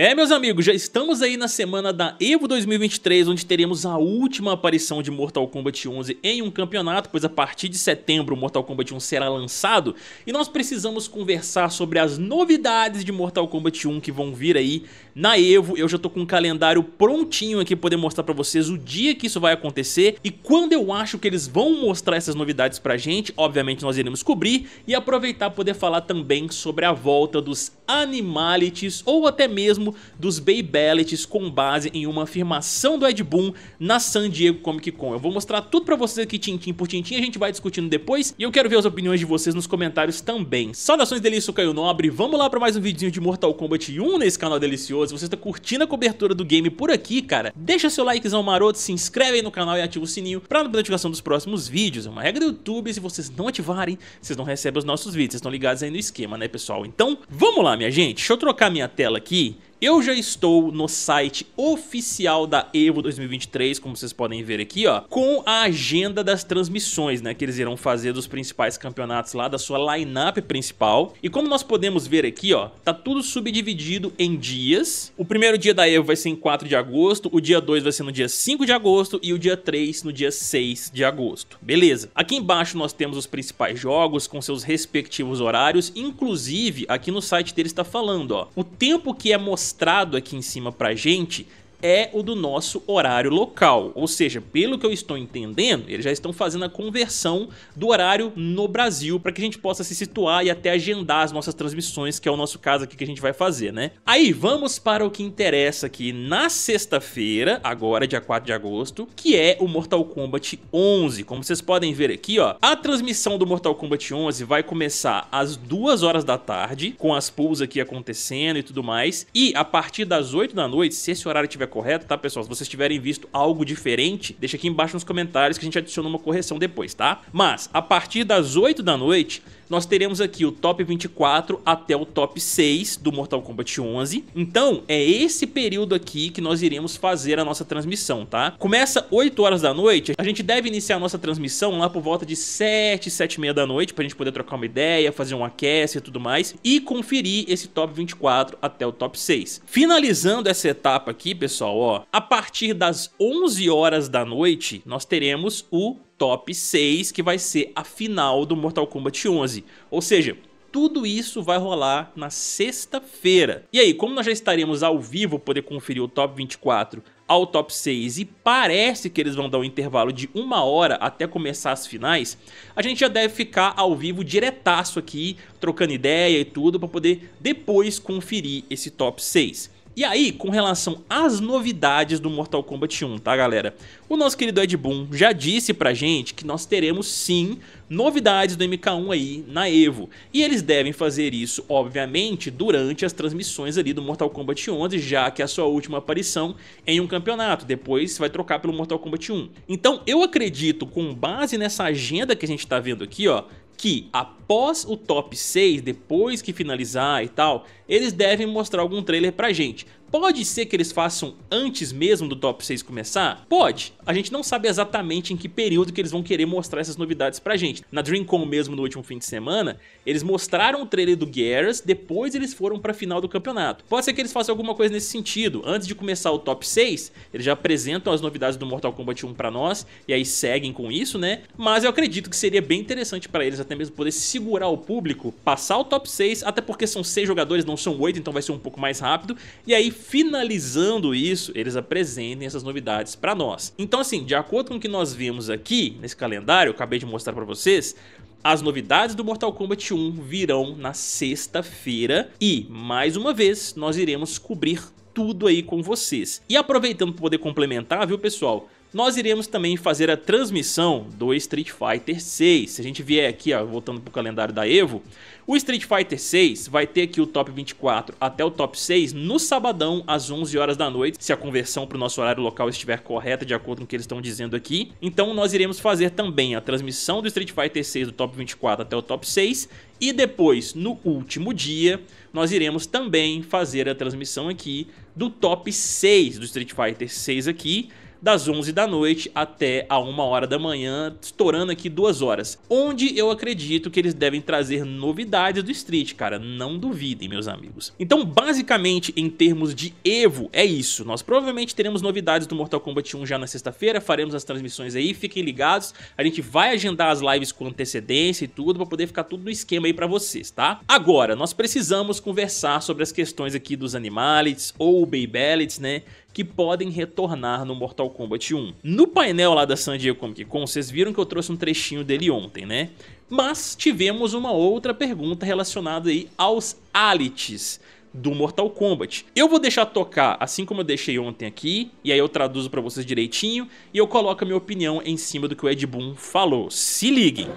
É, meus amigos, já estamos aí na semana da EVO 2023, onde teremos a última aparição de Mortal Kombat 11 em um campeonato, pois a partir de setembro Mortal Kombat 1 será lançado, e nós precisamos conversar sobre as novidades de Mortal Kombat 1 que vão vir aí na EVO. Eu já tô com um calendário prontinho aqui para poder mostrar para vocês o dia que isso vai acontecer e quando eu acho que eles vão mostrar essas novidades pra gente, obviamente nós iremos cobrir e aproveitar poder falar também sobre a volta dos Animalities ou até mesmo dos Bay Ballets com base em uma afirmação do Ed Boon na San Diego Comic Con. Eu vou mostrar tudo pra vocês aqui tintim por tintim, a gente vai discutindo depois e eu quero ver as opiniões de vocês nos comentários também. Saudações delício, Caio Nobre, vamos lá pra mais um videozinho de Mortal Kombat 1 nesse canal delicioso. Se você tá curtindo a cobertura do game por aqui, cara, deixa seu likezão maroto, se inscreve aí no canal e ativa o sininho pra não perder notificação dos próximos vídeos. É uma regra do YouTube, se vocês não ativarem, vocês não recebem os nossos vídeos, vocês estão ligados aí no esquema, né pessoal? Então, vamos lá minha gente, deixa eu trocar minha tela aqui eu já estou no site oficial da Evo 2023, como vocês podem ver aqui, ó, com a agenda das transmissões, né, que eles irão fazer dos principais campeonatos lá, da sua lineup principal. E como nós podemos ver aqui, ó, tá tudo subdividido em dias. O primeiro dia da Evo vai ser em 4 de agosto, o dia 2 vai ser no dia 5 de agosto e o dia 3 no dia 6 de agosto. Beleza. Aqui embaixo nós temos os principais jogos com seus respectivos horários, inclusive aqui no site deles está falando, ó, o tempo que é mostrado mostrado aqui em cima pra gente é o do nosso horário local. Ou seja, pelo que eu estou entendendo, eles já estão fazendo a conversão do horário no Brasil para que a gente possa se situar e até agendar as nossas transmissões, que é o nosso caso aqui que a gente vai fazer, né? Aí vamos para o que interessa aqui na sexta-feira, agora dia 4 de agosto, que é o Mortal Kombat 11. Como vocês podem ver aqui, ó, a transmissão do Mortal Kombat 11 vai começar às 2 horas da tarde, com as pulls aqui acontecendo e tudo mais, e a partir das 8 da noite, se esse horário tiver correto, tá, pessoal? Se vocês tiverem visto algo diferente, deixa aqui embaixo nos comentários que a gente adiciona uma correção depois, tá? Mas, a partir das 8 da noite, nós teremos aqui o top 24 até o top 6 do Mortal Kombat 11. Então, é esse período aqui que nós iremos fazer a nossa transmissão, tá? Começa 8 horas da noite, a gente deve iniciar a nossa transmissão lá por volta de 7, 7 e meia da noite, pra gente poder trocar uma ideia, fazer um aquece e tudo mais, e conferir esse top 24 até o top 6. Finalizando essa etapa aqui, pessoal, pessoal, ó, a partir das 11 horas da noite, nós teremos o top 6, que vai ser a final do Mortal Kombat 11. Ou seja, tudo isso vai rolar na sexta-feira. E aí, como nós já estaremos ao vivo poder conferir o top 24 ao top 6 e parece que eles vão dar um intervalo de uma hora até começar as finais, a gente já deve ficar ao vivo diretaço aqui, trocando ideia e tudo, para poder depois conferir esse top 6. E aí, com relação às novidades do Mortal Kombat 1, tá galera? O nosso querido Ed Boon já disse pra gente que nós teremos sim novidades do MK1 aí na EVO. E eles devem fazer isso, obviamente, durante as transmissões ali do Mortal Kombat 11, já que é a sua última aparição em um campeonato. Depois vai trocar pelo Mortal Kombat 1. Então eu acredito, com base nessa agenda que a gente tá vendo aqui, ó, que após o top 6, depois que finalizar e tal, eles devem mostrar algum trailer pra gente. Pode ser que eles façam antes mesmo do top 6 começar? Pode. A gente não sabe exatamente em que período que eles vão querer mostrar essas novidades pra gente. Na Dreamcon mesmo no último fim de semana, eles mostraram o trailer do Garrus, depois eles foram pra final do campeonato. Pode ser que eles façam alguma coisa nesse sentido. Antes de começar o top 6, eles já apresentam as novidades do Mortal Kombat 1 pra nós e aí seguem com isso, né? Mas eu acredito que seria bem interessante pra eles até mesmo poder segurar o público, passar o top 6, até porque são 6 jogadores, não são oito, então vai ser um pouco mais rápido. E aí, finalizando isso, eles apresentem essas novidades para nós. Então, assim, de acordo com o que nós vimos aqui nesse calendário, eu acabei de mostrar para vocês, as novidades do Mortal Kombat 1 virão na sexta-feira e, mais uma vez, nós iremos cobrir tudo aí com vocês. E aproveitando para poder complementar, viu pessoal, nós iremos também fazer a transmissão do Street Fighter 6. Se a gente vier aqui, ó, voltando pro calendário da Evo, o Street Fighter 6 vai ter aqui o top 24 até o top 6 no sabadão às 11 horas da noite, se a conversão para o nosso horário local estiver correta, de acordo com o que eles estão dizendo aqui. Então nós iremos fazer também a transmissão do Street Fighter 6 do top 24 até o top 6 e depois, no último dia, nós iremos também fazer a transmissão aqui do top 6 do Street Fighter 6 aqui, das 11 da noite até a 1 hora da manhã, estourando aqui duas horas. Onde eu acredito que eles devem trazer novidades do Street, cara, não duvidem, meus amigos. Então, basicamente, em termos de Evo, é isso. Nós provavelmente teremos novidades do Mortal Kombat 1 já na sexta-feira, faremos as transmissões aí, fiquem ligados. A gente vai agendar as lives com antecedência e tudo, pra poder ficar tudo no esquema aí pra vocês, tá? Agora, nós precisamos conversar sobre as questões aqui dos animais, ou Baby Babylids, né? que podem retornar no Mortal Kombat 1. No painel lá da San Diego Comic Con, vocês viram que eu trouxe um trechinho dele ontem, né? Mas tivemos uma outra pergunta relacionada aí aos Alites do Mortal Kombat. Eu vou deixar tocar assim como eu deixei ontem aqui, e aí eu traduzo pra vocês direitinho, e eu coloco a minha opinião em cima do que o Ed Boon falou. Se liguem!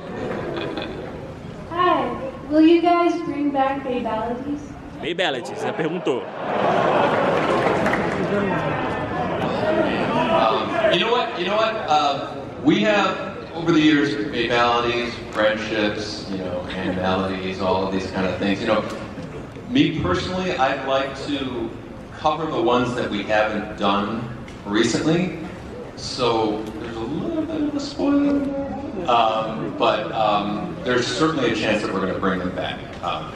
Hi, will you guys bring back Bay Babalities, já perguntou. you know what? Uh, we have over the years made maladies, friendships, you know, and maladies, all of these kind of things. You know, me personally, I'd like to cover the ones that we haven't done recently. So there's a little bit of a spoiler, um, but um, there's certainly a chance that we're going to bring them back. Um,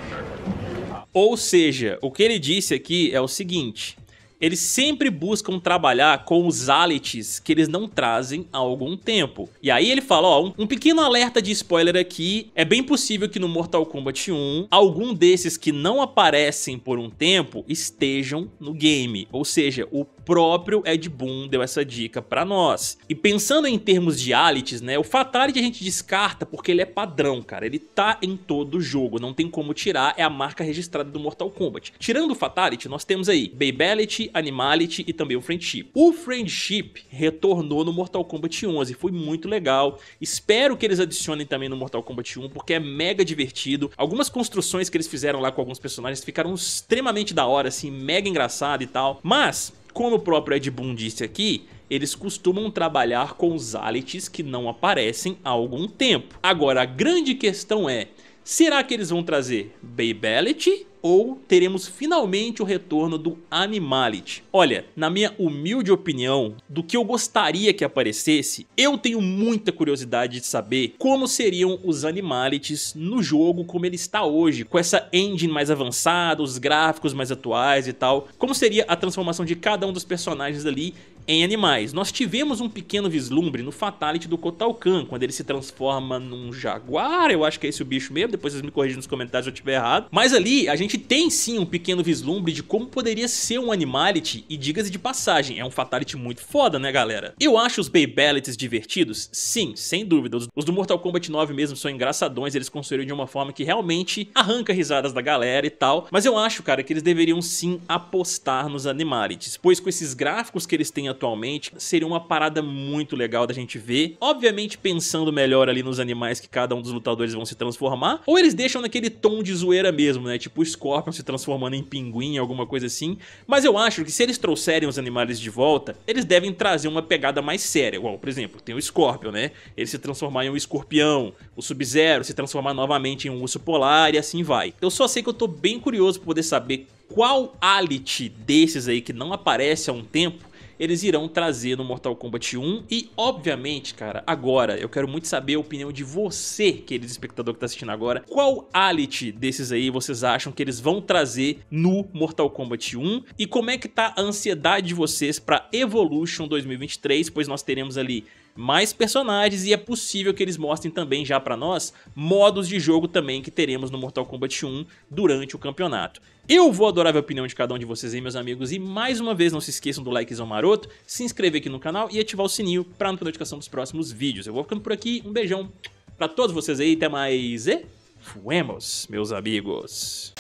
Ou seja, o que ele disse aqui é o seguinte: Eles sempre buscam trabalhar com os alites que eles não trazem há algum tempo. E aí ele fala, ó, um, um pequeno alerta de spoiler aqui, é bem possível que no Mortal Kombat 1, algum desses que não aparecem por um tempo estejam no game. Ou seja, o próprio Ed Boon deu essa dica para nós. E pensando em termos de alites, né, o Fatality a gente descarta porque ele é padrão, cara. Ele tá em todo jogo, não tem como tirar, é a marca registrada do Mortal Kombat. Tirando o Fatality, nós temos aí Babality, Animality e também o Friendship. O Friendship retornou no Mortal Kombat 11, foi muito legal. Espero que eles adicionem também no Mortal Kombat 1, porque é mega divertido. Algumas construções que eles fizeram lá com alguns personagens ficaram extremamente da hora, assim, mega engraçado e tal. Mas como o próprio Ed Boon disse aqui, eles costumam trabalhar com os alites que não aparecem há algum tempo. Agora, a grande questão é, será que eles vão trazer Babelit ou teremos finalmente o retorno do Animality? Olha, na minha humilde opinião, do que eu gostaria que aparecesse, eu tenho muita curiosidade de saber como seriam os Animalities no jogo como ele está hoje, com essa engine mais avançada, os gráficos mais atuais e tal, como seria a transformação de cada um dos personagens ali em animais, nós tivemos um pequeno vislumbre no Fatality do Kotalkan, quando ele se transforma num jaguar, eu acho que é esse o bicho mesmo, depois vocês me corrigem nos comentários se eu estiver errado. Mas ali, a gente tem sim um pequeno vislumbre de como poderia ser um Animality, e diga-se de passagem, é um Fatality muito foda, né galera? Eu acho os Baybalities divertidos? Sim, sem dúvida. Os do Mortal Kombat 9 mesmo são engraçadões, eles construíram de uma forma que realmente arranca risadas da galera e tal, mas eu acho, cara, que eles deveriam sim apostar nos Animalities, pois com esses gráficos que eles têm atualmente, seria uma parada muito legal da gente ver. Obviamente pensando melhor ali nos animais que cada um dos lutadores vão se transformar, ou eles deixam naquele tom de zoeira mesmo, né? Tipo o Scorpion se transformando em pinguim, alguma coisa assim. Mas eu acho que se eles trouxerem os animais de volta, eles devem trazer uma pegada mais séria. Igual, por exemplo, tem o Scorpion, né? Ele se transformar em um escorpião, o Sub-Zero se transformar novamente em um urso polar e assim vai. Eu só sei que eu tô bem curioso pra poder saber qual alit desses aí que não aparece há um tempo eles irão trazer no Mortal Kombat 1. E, obviamente, cara, agora eu quero muito saber a opinião de você, querido espectador que tá assistindo agora. Qual ality desses aí vocês acham que eles vão trazer no Mortal Kombat 1? E como é que tá a ansiedade de vocês pra Evolution 2023? Pois nós teremos ali mais personagens e é possível que eles mostrem também já pra nós modos de jogo também que teremos no Mortal Kombat 1 durante o campeonato. Eu vou adorar a opinião de cada um de vocês aí, meus amigos, e mais uma vez não se esqueçam do likezão maroto, se inscrever aqui no canal e ativar o sininho pra não perder notificação dos próximos vídeos. Eu vou ficando por aqui, um beijão pra todos vocês aí, até mais e fuemos, meus amigos!